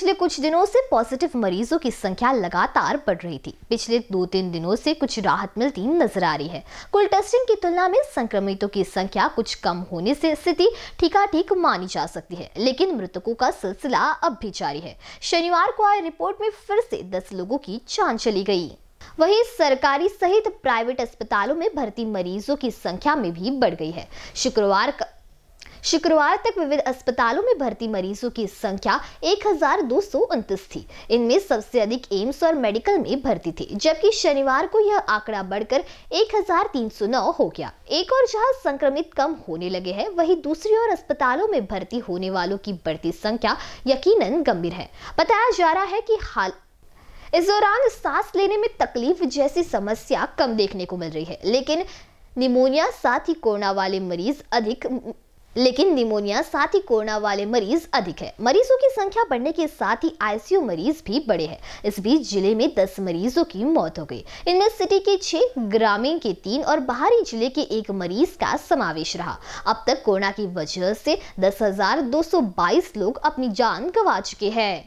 पिछले कुछ दिनों से पॉजिटिव मरीजों की संख्या लगातार बढ़ रही थी पिछले दो तीन दिनों से कुछ राहत मिलती नजर आ रही है कुल टेस्टिंग की तुलना में संक्रमितों की संख्या कुछ कम होने से स्थिति ठीका ठीक मानी जा सकती है लेकिन मृतकों का सिलसिला अब भी जारी है शनिवार को आई रिपोर्ट में फिर से दस लोगों की जान चली गई वहीं सरकारी सहित प्राइवेट अस्पतालों में भर्ती मरीजों की संख्या में भी बढ़ गई है शुक्रवार शुक्रवार तक विविध अस्पतालों में भर्ती मरीजों की संख्या एक थी इनमें सबसे अधिक एम्स और मेडिकल में भर्ती थे जबकि शनिवार को यह आंकड़ा बढ़कर 1309 हो गया एक और जहां संक्रमित कम होने लगे हैं वही दूसरी ओर अस्पतालों में भर्ती होने वालों की बढ़ती संख्या यकीनन गंभीर है बताया जा रहा है की हाल इस दौरान सांस लेने में तकलीफ जैसी समस्या कम देखने को मिल रही है लेकिन निमोनिया साथ ही कोरोना वाले मरीज अधिक लेकिन निमोनिया साथ ही कोरोना वाले मरीज अधिक है मरीजों की संख्या बढ़ने के साथ ही आईसीयू मरीज भी बढ़े हैं इस बीच जिले में 10 मरीजों की मौत हो गई इनमें सिटी के छह ग्रामीण के तीन और बाहरी जिले के एक मरीज का समावेश रहा अब तक कोरोना की वजह से 10,222 लोग अपनी जान गंवा चुके हैं